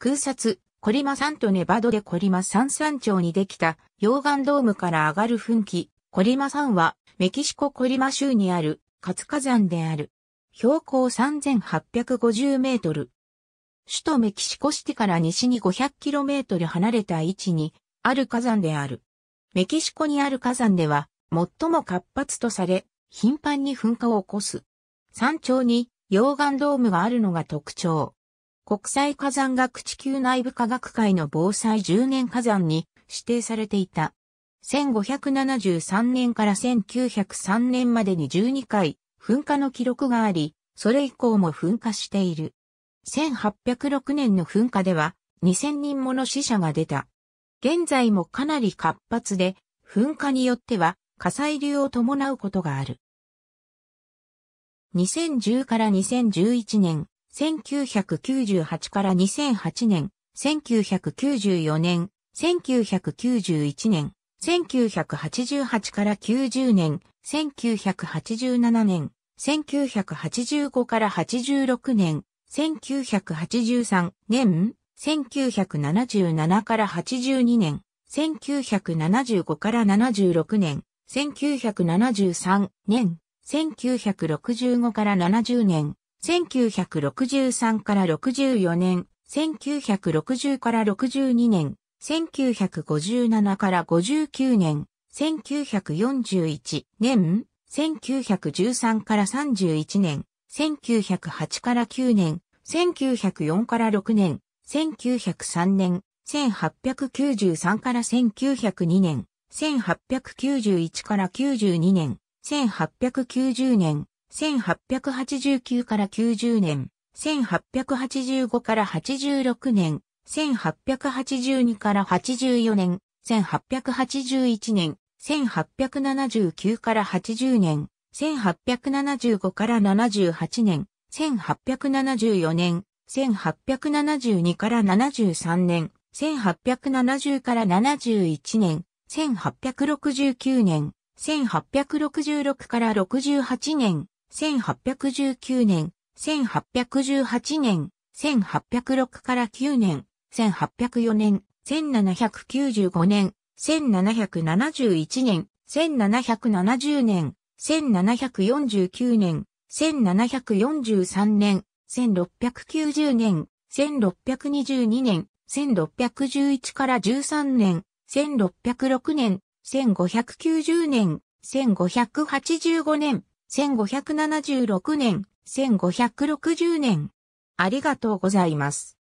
空撮、コリマ山とネバドでコリマ山山頂にできた溶岩ドームから上がる噴気、コリマ山はメキシココリマ州にある活火山である。標高3850メートル。首都メキシコシティから西に500キロメートル離れた位置にある火山である。メキシコにある火山では最も活発とされ、頻繁に噴火を起こす。山頂に溶岩ドームがあるのが特徴。国際火山学地球内部科学会の防災10年火山に指定されていた。1573年から1903年までに12回噴火の記録があり、それ以降も噴火している。1806年の噴火では2000人もの死者が出た。現在もかなり活発で、噴火によっては火砕流を伴うことがある。2010から2011年、1998から2008年、1994年、1991年、1988から90年、1987年、1985から86年、1983年、1977から82年、1975から76年、1973年、1965から70年、1963から64年、1960から62年、1957から59年、1941年、1913から31年、1908から9年、1904から6年、1903年、1893から1902年、1891から92年、1890年、1889から90年、1885から86年、1882から84年、1881年、1879から80年、1875から78年、1874年、1872から73年、1870から71年、1869年、1866から68年、1819年、1818年、1806から9年、1804年、1795年、1771年、1770年、1749年、1743年、1690年、1622年、1611から13年、1606年、1590年、1585年、1576年、1560年。ありがとうございます。